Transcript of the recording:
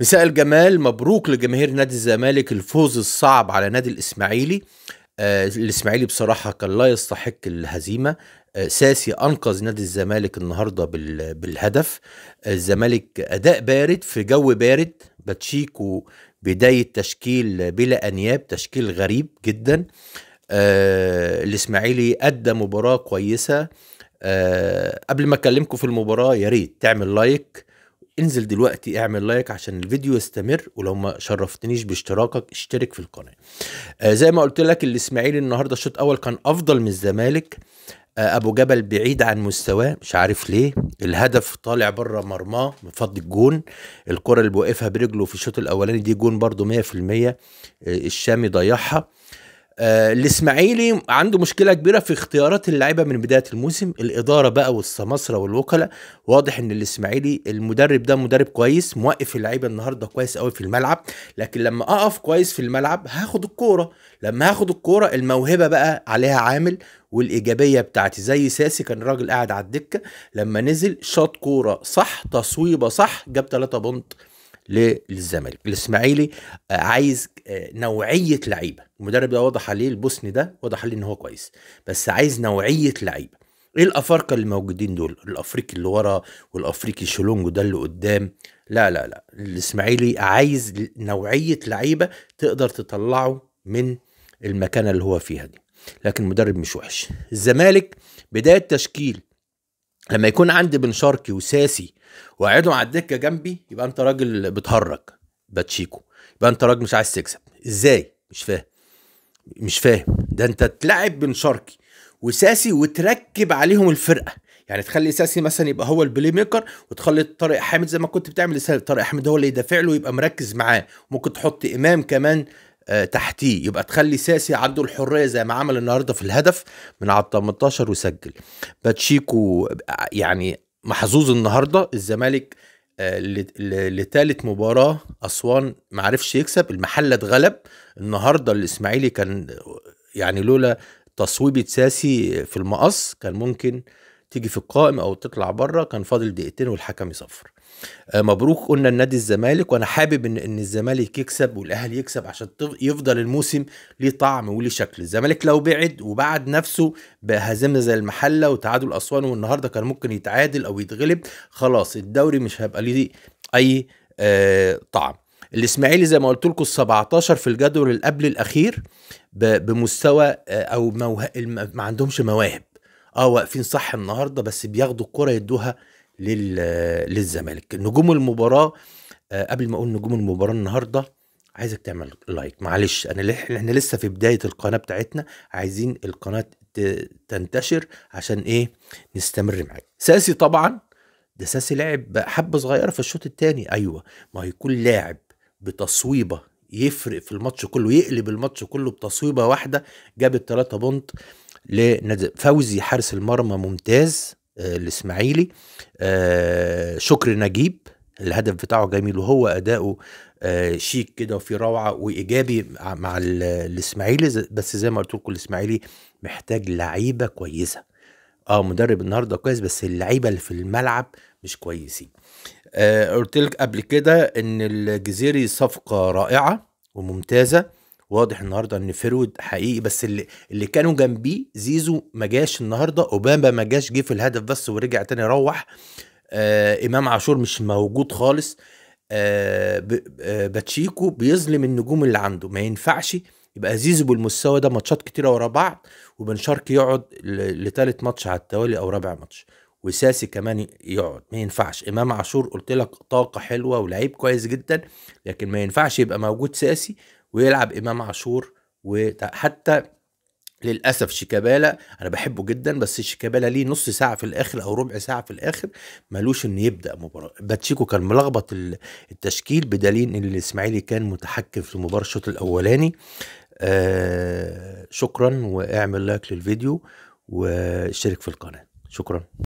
مساء الجمال مبروك لجماهير نادي الزمالك الفوز الصعب على نادي الاسماعيلي آه الاسماعيلي بصراحه كان لا يستحق الهزيمه آه ساسي انقذ نادي الزمالك النهارده بالهدف آه، الزمالك اداء بارد في جو بارد باتشيكو بدايه تشكيل بلا انياب تشكيل غريب جدا آه الاسماعيلي ادى مباراه كويسه آه قبل ما اكلمكم في المباراه يا ريت تعمل لايك انزل دلوقتي اعمل لايك عشان الفيديو يستمر ولو ما شرفتنيش باشتراكك اشترك في القناه آه زي ما قلت لك الاسماعيلي النهارده الشوط الاول كان افضل من الزمالك آه ابو جبل بعيد عن مستواه مش عارف ليه الهدف طالع بره مرماه من الجون الكره اللي بوقفها برجله في الشوط الاولاني دي جون برده 100% آه الشامي ضيعها آه، الاسماعيلي عنده مشكله كبيره في اختيارات اللعيبه من بدايه الموسم الاداره بقى والسماسره والوكلاء واضح ان الاسماعيلي المدرب ده مدرب كويس موقف اللعيبه النهارده كويس قوي في الملعب لكن لما اقف كويس في الملعب هاخد الكوره لما هاخد الكوره الموهبه بقى عليها عامل والايجابيه بتاعتي زي ساسي كان راجل قاعد على الدكه لما نزل شاط كوره صح تصويبه صح جاب 3 بونت للزمالك الاسماعيلي آه، عايز آه، نوعيه لعيبه المدرب ده واضح عليه البوسني ده واضح عليه ان هو كويس بس عايز نوعيه لعيبه ايه الافارقه اللي موجودين دول الافريقي اللي ورا والافريقي شلونجو ده اللي قدام لا لا لا الاسماعيلي عايز نوعيه لعيبه تقدر تطلعه من المكانه اللي هو فيها دي لكن المدرب مش وحش الزمالك بدايه تشكيل لما يكون عندي بن شرقي وساسي وقاعدهم على الدكه جنبي يبقى انت راجل بتهرج باتشيكو يبقى انت راجل مش عايز تكسب ازاي مش فاهم مش فاهم ده انت تلعب بن شرقي وساسي وتركب عليهم الفرقه يعني تخلي ساسي مثلا يبقى هو البلاي ميكر وتخلي طارق حامد زي ما كنت بتعمل طارق حامد هو اللي يدافع له ويبقى مركز معاه ممكن تحط امام كمان آه، تحتيه يبقى تخلي ساسي عنده الحريه زي ما عمل النهارده في الهدف من على 18 وسجل باتشيكو يعني محظوظ النهارده الزمالك آه، لثالث مباراة أسوان معرفش يكسب المحلة اتغلب النهاردة الإسماعيلي كان يعني لولا تصويبة ساسي في المقص كان ممكن تيجي في القائم أو تطلع بره كان فاضل دقيقتين والحكم يصفر آه، مبروك قلنا النادي الزمالك وانا حابب ان ان الزمالك يكسب والاهلي يكسب عشان يفضل الموسم ليه طعم وليه شكل الزمالك لو بعد وبعد نفسه بهزيمه زي المحله وتعادل اسوان والنهارده كان ممكن يتعادل او يتغلب خلاص الدوري مش هيبقى ليه اي آه طعم الاسماعيلي زي ما قلت لكم ال 17 في الجدول اللي قبل الاخير بمستوى آه او موه... ما عندهمش مواهب اه واقفين صح النهارده بس بياخدوا الكره يدوها للزمالك نجوم المباراه آه، قبل ما اقول نجوم المباراه النهارده عايزك تعمل لايك معلش انا احنا لسه في بدايه القناه بتاعتنا عايزين القناه تنتشر عشان ايه نستمر معاك ساسي طبعا ده ساسي لعب حبه صغيره في الشوط الثاني ايوه ما هيكون لاعب بتصويبه يفرق في الماتش كله يقلب الماتش كله بتصويبه واحده جاب الثلاثه بونت لنادي فوزي حارس المرمى ممتاز آه، الاسماعيلي آه، شكر نجيب الهدف بتاعه جميل وهو اداؤه آه، شيك كده وفي روعه وايجابي مع الاسماعيلي بس زي ما قلت لكم الاسماعيلي محتاج لعيبه كويسه اه مدرب النهارده كويس بس اللعيبه اللي في الملعب مش كويسين قلت لك قبل كده ان الجزيري صفقه رائعه وممتازه واضح النهارده ان فيرود حقيقي بس اللي اللي كانوا جنبيه زيزو ما جاش النهارده اوباما ما جاش جه في الهدف بس ورجع تاني روح آه امام عاشور مش موجود خالص آه،, آه باتشيكو بيظلم النجوم اللي عنده ما ينفعش يبقى زيزو بالمستوى ده ماتشات كتيره ورا بعض وبن شرقي يقعد لثالث ماتش على التوالي او رابع ماتش وساسي كمان يقعد ما ينفعش امام عاشور قلت لك طاقه حلوه ولعيب كويس جدا لكن ما ينفعش يبقى موجود ساسي ويلعب امام عاشور وحتى للاسف شيكابالا انا بحبه جدا بس شيكابالا ليه نص ساعه في الاخر او ربع ساعه في الاخر مالوش ان يبدا مباراه باتشيكو كان ملخبط التشكيل بدليل ان الاسماعيلي كان متحكم في مباراه الشوط الاولاني آه شكرا واعمل لايك للفيديو واشترك في القناه شكرا